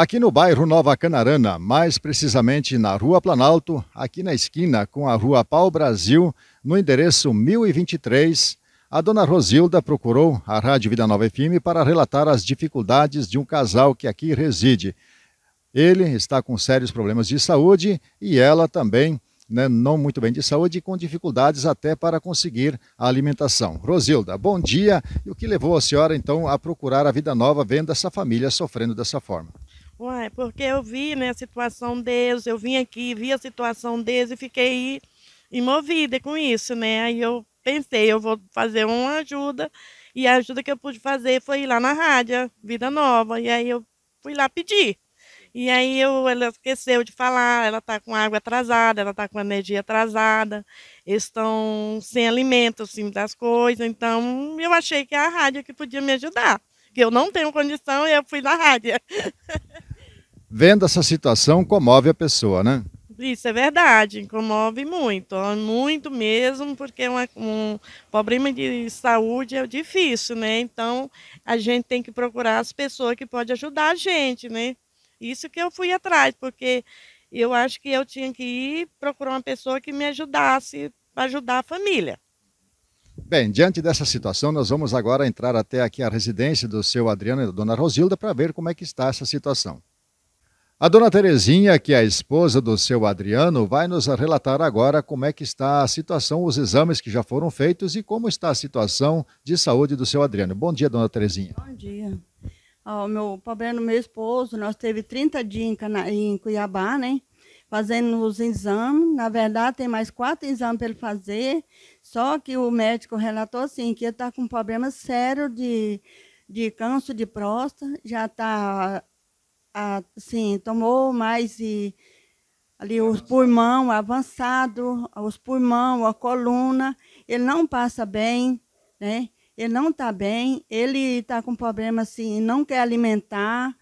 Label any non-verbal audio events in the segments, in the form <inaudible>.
Aqui no bairro Nova Canarana, mais precisamente na Rua Planalto, aqui na esquina com a Rua Pau Brasil, no endereço 1023, a dona Rosilda procurou a Rádio Vida Nova FM para relatar as dificuldades de um casal que aqui reside. Ele está com sérios problemas de saúde e ela também, né, não muito bem de saúde, com dificuldades até para conseguir a alimentação. Rosilda, bom dia. E o que levou a senhora então a procurar a Vida Nova vendo essa família sofrendo dessa forma? porque eu vi né, a situação deles, eu vim aqui, vi a situação deles e fiquei imovida com isso, né? Aí eu pensei, eu vou fazer uma ajuda, e a ajuda que eu pude fazer foi ir lá na rádio, Vida Nova, e aí eu fui lá pedir. E aí eu, ela esqueceu de falar, ela está com água atrasada, ela está com energia atrasada, estão sem alimento, sim das coisas. Então, eu achei que é a rádio que podia me ajudar. Que eu não tenho condição e eu fui na rádio. <laughs> vendo essa situação, comove a pessoa, né? Isso é verdade, comove muito, muito mesmo, porque uma, um problema de saúde é difícil, né? Então a gente tem que procurar as pessoas que podem ajudar a gente, né? Isso que eu fui atrás, porque eu acho que eu tinha que ir procurar uma pessoa que me ajudasse para ajudar a família. Bem, diante dessa situação, nós vamos agora entrar até aqui a residência do seu Adriano e da dona Rosilda para ver como é que está essa situação. A dona Terezinha, que é a esposa do seu Adriano, vai nos relatar agora como é que está a situação, os exames que já foram feitos e como está a situação de saúde do seu Adriano. Bom dia, dona Terezinha. Bom dia. O meu problema, meu esposo, nós teve 30 dias em, Cuiabá, né? Fazendo os exames. Na verdade, tem mais quatro exames para ele fazer. Só que o médico relatou assim que ele está com um problema sério de, de câncer de próstata, já está sim tomou mais e ali os pulmão avançado, os pulmão, a coluna, ele não passa bem, né? Ele não está bem, ele está com problema assim, não quer alimentar.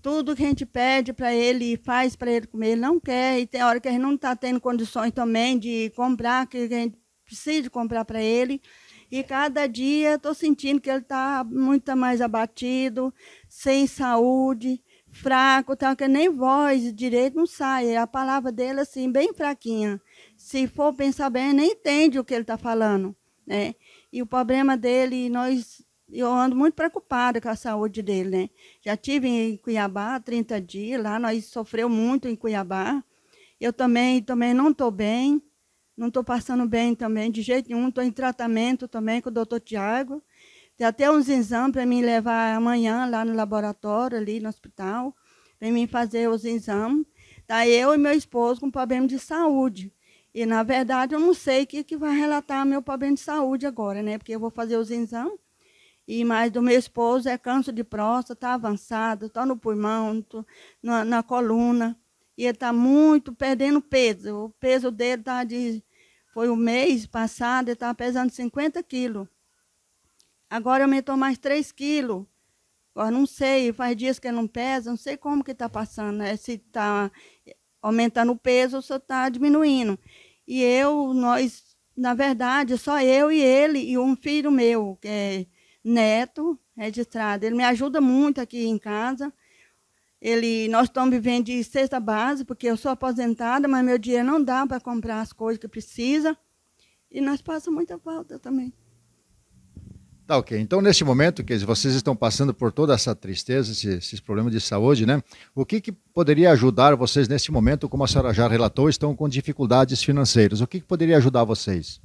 Tudo que a gente pede para ele, faz para ele comer, ele não quer. E tem hora que a gente não está tendo condições também de comprar, que a gente precisa comprar para ele. E cada dia estou sentindo que ele está muito mais abatido, sem saúde fraco, tal, que nem voz direito não sai. A palavra dele, assim, bem fraquinha. Se for pensar bem, nem entende o que ele está falando, né? E o problema dele, nós, eu ando muito preocupada com a saúde dele, né? Já tive em Cuiabá 30 dias, lá nós sofreu muito em Cuiabá. Eu também, também não estou bem, não estou passando bem também, de jeito nenhum. Estou em tratamento também com o doutor Tiago tem até uns exames para me levar amanhã lá no laboratório, ali no hospital, para me fazer os exames. Está eu e meu esposo com problema de saúde. E, na verdade, eu não sei o que, que vai relatar meu problema de saúde agora, né? Porque eu vou fazer os exames. E mais do meu esposo é câncer de próstata, está avançado, está no pulmão, tô, na, na, coluna. E ele está muito perdendo peso. O peso dele tá de, foi o mês passado, ele estava tá pesando 50 quilos. Agora aumentou mais 3 quilos. Agora não sei, faz dias que não pesa, não sei como que está passando, né? se está aumentando o peso ou se está diminuindo. E eu, nós, na verdade, é só eu e ele e um filho meu, que é neto, registrado. Ele me ajuda muito aqui em casa. Ele, nós estamos vivendo de sexta base, porque eu sou aposentada, mas meu dinheiro não dá para comprar as coisas que precisa. E nós passamos muita falta também. Tá ok. Então, nesse momento, que vocês estão passando por toda essa tristeza, esses, problemas de saúde, né? O que, que poderia ajudar vocês nesse momento, como a senhora já relatou, estão com dificuldades financeiras? O que, que poderia ajudar vocês?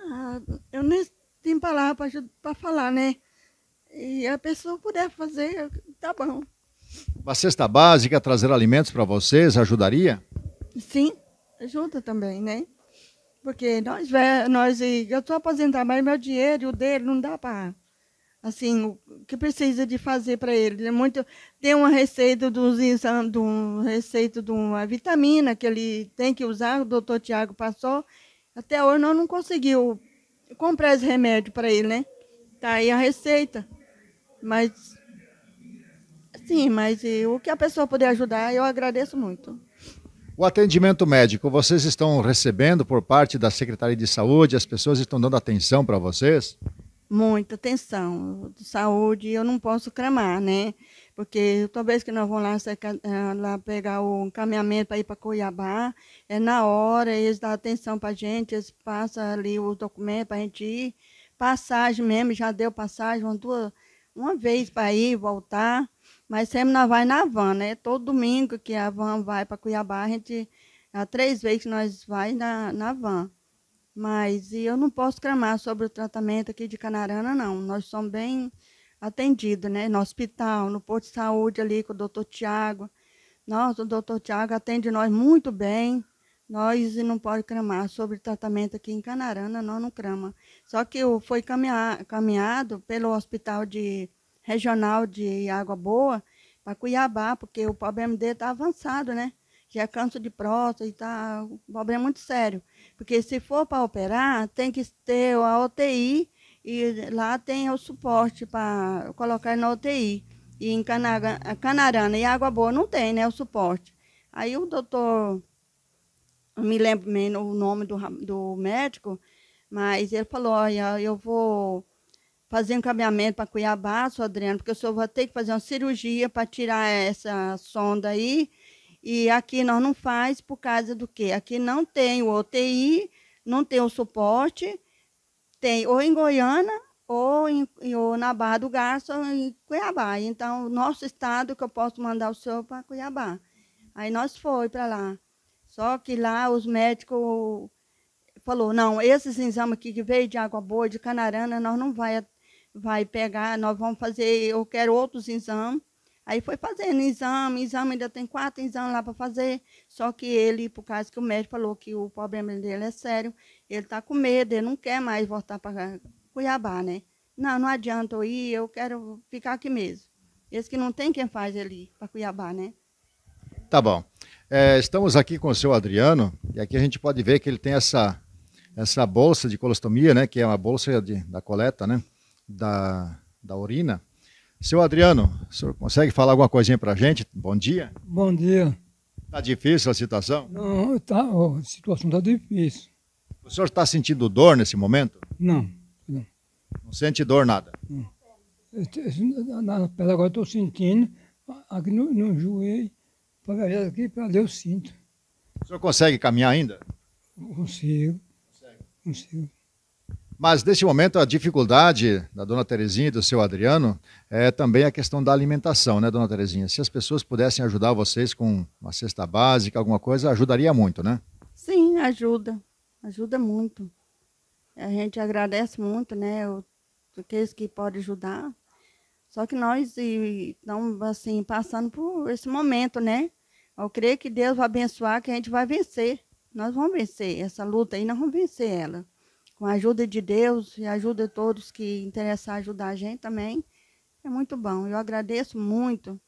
Ah, eu nem tenho palavra para falar, né? E a pessoa puder fazer, tá bom. Uma cesta básica, trazer alimentos para vocês, ajudaria? Sim, ajuda também, né? Porque nós, nós eu estou aposentada, mas meu dinheiro e o dele não dá para. Assim, o que precisa de fazer para ele? É muito, tem uma receita dos do, receita de uma vitamina que ele tem que usar, o doutor Tiago passou. Até hoje nós não conseguiu comprar esse remédio para ele, né? Tá aí a receita. Mas, sim, mas o que a pessoa puder ajudar, eu agradeço muito. O atendimento médico, vocês estão recebendo por parte da Secretaria de Saúde? As pessoas estão dando atenção para vocês? Muita atenção. saúde, eu não posso cramar, né? Porque toda vez que nós vamos lá, eh, lá pegar o encaminhamento para ir para Cuiabá, é na hora, eles dão atenção para a gente, eles passam ali o documento para a gente ir. Passagem mesmo, já deu passagem, uma duas uma vez para ir e voltar, mas sempre nós vai na van, né? Todo domingo que a van vai para Cuiabá, a gente há três vezes que nós vai na, na van. Mas e eu não posso clamar sobre o tratamento aqui de Canarana, não. Nós somos bem atendidos, né? No hospital, no posto de saúde ali com o doutor Tiago. Nossa, o doutor Tiago atende nós muito bem nós não pode cramar. Sobre tratamento aqui em Canarana, nós não crama. Só que foi caminhado pelo Hospital de Regional de Água Boa para Cuiabá, porque o problema dele está avançado, né? Já é câncer de próstata e tá um problema é muito sério. Porque se for para operar, tem que ter a UTI e lá tem o suporte para colocar na UTI. E em Canarana, Canarana e Água Boa não tem, né, o suporte. Aí o doutor não me lembro menos o nome do, do médico, mas ele falou, olha, eu vou fazer um caminhamento para Cuiabá, seu Adriano, porque o senhor vai ter que fazer uma cirurgia para tirar essa sonda aí. E aqui nós não faz por causa do quê? Aqui não tem o OTI, não tem o suporte, tem ou em Goiânia ou, em, ou na Barra do Garça ou em Cuiabá. Então, o nosso estado que eu posso mandar o senhor para Cuiabá. Aí nós foi para lá. Só que lá os médicos falou, não, esses exames aqui que veio de água boa, de canarana, nós não vai, vai pegar, nós vamos fazer, eu quero outros exames. Aí foi fazendo exame, exame, ainda tem quatro exames lá para fazer. Só que ele, por causa que o médico falou que o problema dele é sério, ele está com medo, ele não quer mais voltar para Cuiabá, né? Não, não adianta eu ir, eu quero ficar aqui mesmo. Esse que não tem quem faz ele para Cuiabá, né? Tá bom. É, estamos aqui com o seu Adriano, e aqui a gente pode ver que ele tem essa, essa bolsa de colostomia, né, que é uma bolsa de, da coleta né, da, da urina. Seu Adriano, o senhor consegue falar alguma coisinha para a gente? Bom dia. Bom dia. Está difícil a situação? Não, tá, a situação está difícil. O senhor está sentindo dor nesse momento? Não. Não, não sente dor nada? Não. Na, na, agora estou sentindo aqui no, no joelho Pagaria aqui para ler o cinto. O senhor consegue caminhar ainda? Consigo. Consigo. Mas, neste momento, a dificuldade da dona Terezinha e do seu Adriano é também a questão da alimentação, né, dona Terezinha? Se as pessoas pudessem ajudar vocês com uma cesta básica, alguma coisa, ajudaria muito, né? Sim, ajuda. Ajuda muito. A gente agradece muito, né, aqueles que podem ajudar. Só que nós estamos, assim, passando por esse momento, né? Eu creio que Deus vai abençoar, que a gente vai vencer. Nós vamos vencer essa luta aí, nós vamos vencer ela. Com a ajuda de Deus e a ajuda de todos que interessar ajudar a gente também. É muito bom. Eu agradeço muito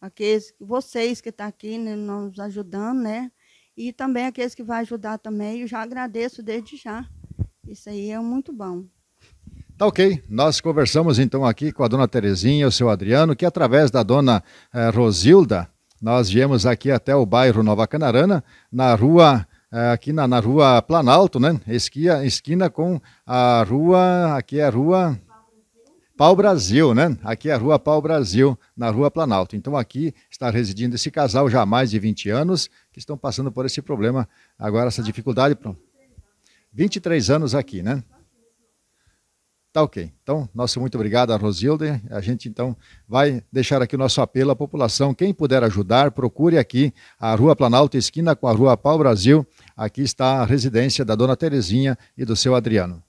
aqueles, vocês que estão tá aqui né, nos ajudando, né? E também aqueles que vão ajudar também. Eu já agradeço desde já. Isso aí é muito bom. Tá ok. Nós conversamos então aqui com a dona Terezinha, o seu Adriano, que é através da dona eh, Rosilda nós viemos aqui até o bairro Nova Canarana, na rua eh, aqui na, na rua Planalto, né? Esquia, esquina com a rua, aqui é a rua Pau Brasil, né? Aqui é a Rua Pau Brasil, na Rua Planalto. Então aqui está residindo esse casal já há mais de 20 anos, que estão passando por esse problema agora, essa dificuldade. 23 anos aqui, né? Tá ok. Então, nosso muito obrigado a Rosilda. A gente então vai deixar aqui o nosso apelo à população. Quem puder ajudar, procure aqui a Rua Planalto, esquina com a Rua Pau Brasil. Aqui está a residência da dona Terezinha e do seu Adriano.